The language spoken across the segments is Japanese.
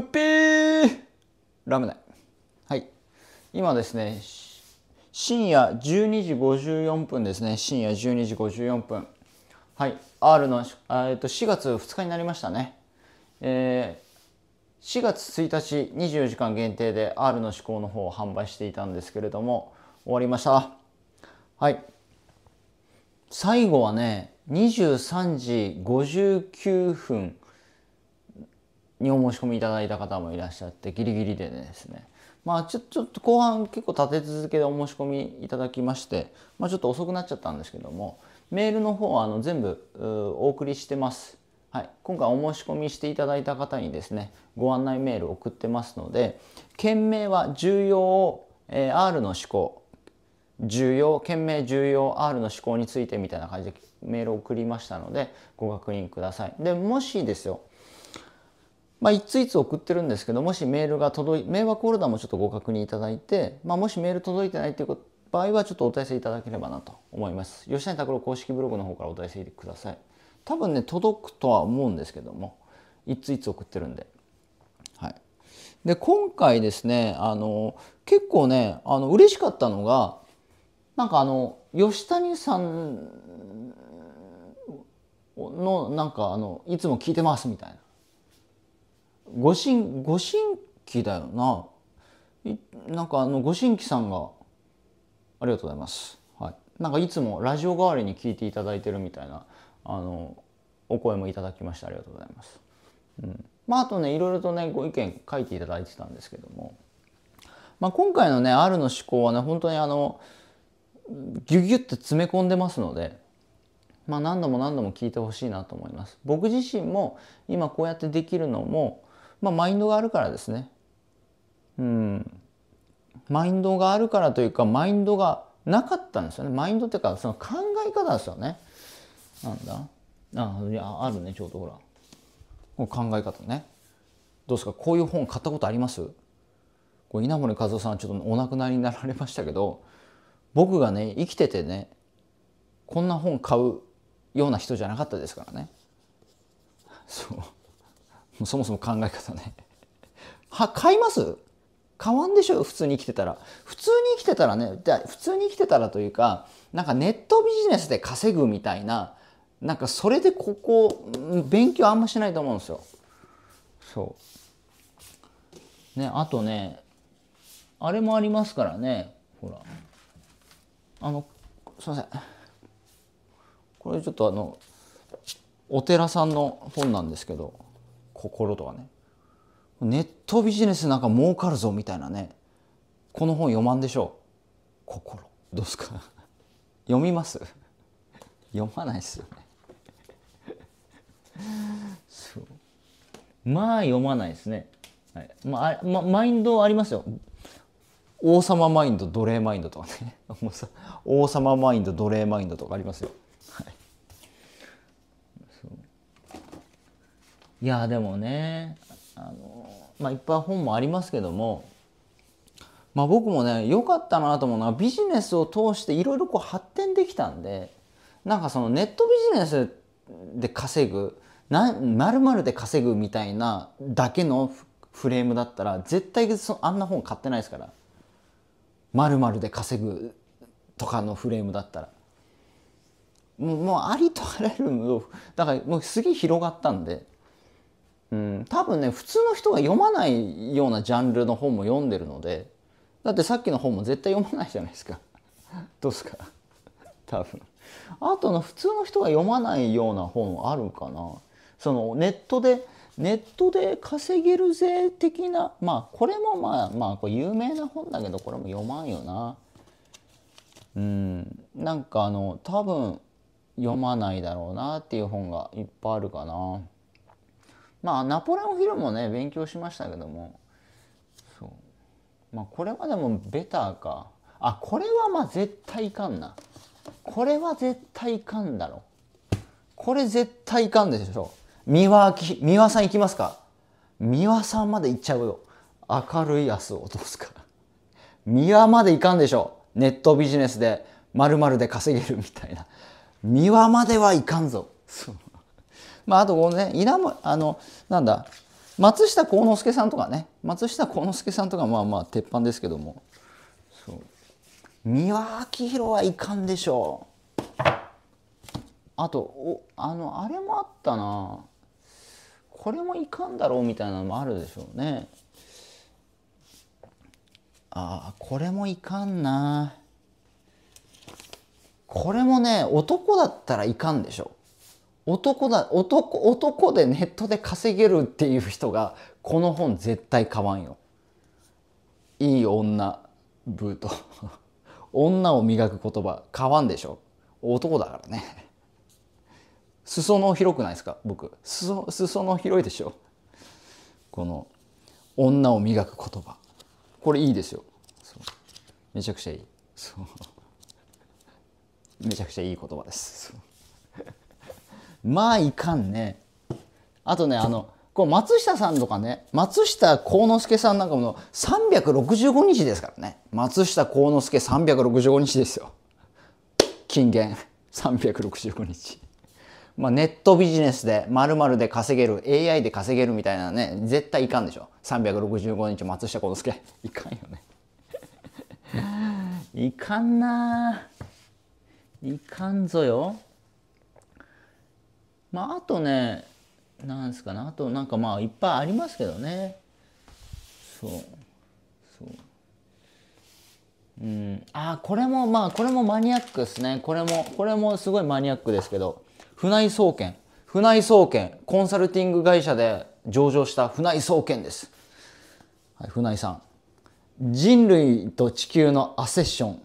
っぴーラムネ。はい。今ですね、深夜12時54分ですね。深夜12時54分。はい。R の、えっと、4月2日になりましたね。えー、4月1日24時間限定で R の思考の方を販売していたんですけれども、終わりました。はい。最後はね、23時59分にお申し込みいただいた方もいらっしゃってギリギリでですねまあちょちょっと後半結構立て続けでお申し込みいただきまして、まあ、ちょっと遅くなっちゃったんですけどもメールの方はあの全部お送りしてます。はい、今回お申し込みしていただいた方にですねご案内メール送ってますので件名は重要、えー、R の思考重要件名重要 R の思考についてみたいな感じでメールを送りましたのでご確認くださいでもしですよまあ、いついつ送ってるんですけど、もしメールが届い、迷惑フォルダもちょっとご確認いただいて、まあ、もしメール届いてないっていう場合は、ちょっとお問い合わせいただければなと思います。吉谷拓郎公式ブログの方からお問い合わせください。多分ね、届くとは思うんですけども、いついつ送ってるんで。はい。で、今回ですね、あの、結構ね、あの、嬉しかったのが、なんかあの、吉谷さんの、なんかあの、いつも聞いてますみたいな。ご神ご新規だよななんかあのご神器さんがありがとうございます、はい、なんかいつもラジオ代わりに聞いていただいてるみたいなあのお声もいただきましてありがとうございます、うん、まああとねいろいろとねご意見書いていただいてたんですけども、まあ、今回のねあるの思考はね本当にあのギュギュって詰め込んでますのでまあ、何度も何度も聞いてほしいなと思います。僕自身も今こうやってできるのもまあ、マインドがあるからですね。うん。マインドがあるからというか、マインドがなかったんですよね。マインドっていうか、その考え方ですよね。なんだあ、いや、あるね、ちょうどほら。この考え方ね。どうですかこういう本買ったことありますこう稲森和夫さんちょっとお亡くなりになられましたけど、僕がね、生きててね、こんな本買うような人じゃなかったですからね。そう。そもそも考え方ね は買います買わんでしょ普通に生きてたら普通に生きてたらね普通に生きてたらというかなんかネットビジネスで稼ぐみたいななんかそれでここ勉強あんましないと思うんですよそうねあとねあれもありますからねほらあのすいませんこれちょっとあのお寺さんの本なんですけど心とかねネットビジネスなんか儲かるぞみたいなねこの本読まんでしょう心どうすか 読みます読まないっすよね そうまあ読まないですね、はいまあ、ま、マインドありますよ王様マインド奴隷マインドとかね 王様マインド奴隷マインドとかありますよいやでもねあのまあいっぱい本もありますけどもまあ、僕もね良かったなと思うのはビジネスを通していろいろ発展できたんでなんかそのネットビジネスで稼ぐな丸で稼ぐみたいなだけのフレームだったら絶対そあんな本買ってないですからまるで稼ぐとかのフレームだったらもうもうありとあらゆるだからもうすげえ広がったんでうん、多分ね普通の人が読まないようなジャンルの本も読んでるのでだってさっきの本も絶対読まないじゃないですか どうすか 多分あとの普通の人が読まないような本あるかなそのネットでネットで稼げるぜ的なまあこれもまあまあこれ有名な本だけどこれも読まんよなうんなんかあの多分読まないだろうなっていう本がいっぱいあるかな。まあナポレオンヒルもね勉強しましたけどもそうまあこれはでもベターかあこれはまあ絶対いかんなこれは絶対いかんだろこれ絶対いかんでしょ三輪き三輪さんいきますか三輪さんまでいっちゃうよ明るい明日を落とすから三輪までいかんでしょネットビジネスでまるで稼げるみたいな三輪まではいかんぞそうまあ、あとこのね稲もあのなんだ松下幸之助さんとかね松下幸之助さんとかまあまあ鉄板ですけどもそう三輪明宏はいかんでしょうあとおあのあれもあったなこれもいかんだろうみたいなのもあるでしょうねああこれもいかんなこれもね男だったらいかんでしょう男だ男男でネットで稼げるっていう人がこの本絶対買わんよ。いい女ブート 女を磨く言葉買わんでしょ男だからね裾野広くないですか僕裾裾野広いでしょこの女を磨く言葉これいいですよめちゃくちゃいい めちゃくちゃいい言葉ですまあいかんねあとねあのこう松下さんとかね松下幸之助さんなんかも365日ですからね松下幸之助365日ですよ金言365日まあ、ネットビジネスで〇〇で稼げる AI で稼げるみたいなね絶対いかんでしょ365日松下幸之助いかんよねいかんないかんぞよまああとねなんですかねあとなんかまあいっぱいありますけどねそうそううんあこれもまあこれもマニアックですねこれもこれもすごいマニアックですけど船井総研船井総研コンサルティング会社で上場した船井総研です、はい、船井さん人類と地球のアセッション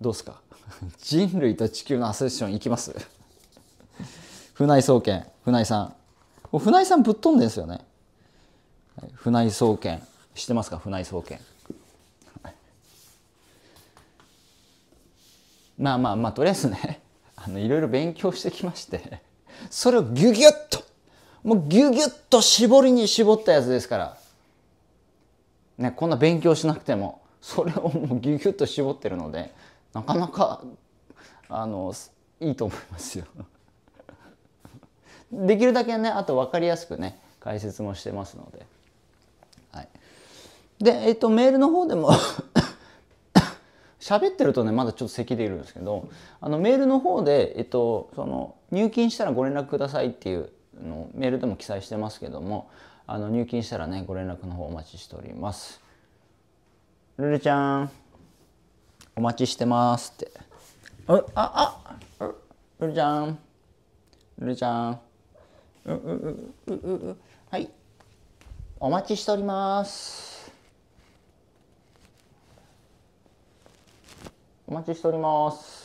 どうすか 人類と地球のアセッションいきます船井総研、船井さん。船井さんぶっ飛んでんすよね。船井総研。知ってますか船井総研。まあまあまあ、とりあえずね、あの、いろいろ勉強してきまして、それをギュギュッと、もうギュギュッと絞りに絞ったやつですから。ね、こんな勉強しなくても、それをもうギュギュッと絞ってるので、なかなか、あの、いいと思いますよ。できるだけねあと分かりやすくね解説もしてますので。はい、で、えっと、メールの方でも喋ってるとねまだちょっと咳でいるんですけどあのメールの方で、えっと、その入金したらご連絡くださいっていうのメールでも記載してますけどもあの入金したらねご連絡の方お待ちしております。ルルちゃんお待ちしてますって。あああルルちゃんルルちゃんうううううはいお待ちしておりますお待ちしております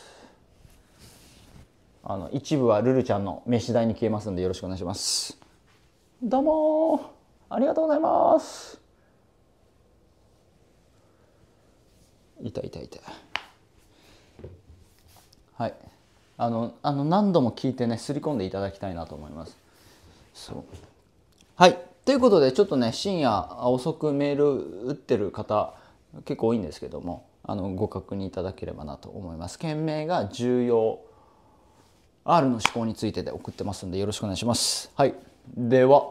あの一部はルルちゃんの飯代に消えますんでよろしくお願いしますどうもありがとうございますいたいたいたはいあのあの何度も聞いてねすり込んでいただきたいなと思いますそうはいということでちょっとね深夜遅くメール打ってる方結構多いんですけどもあのご確認いただければなと思います件名が重要 R の思考についてで送ってますんでよろしくお願いしますはいでは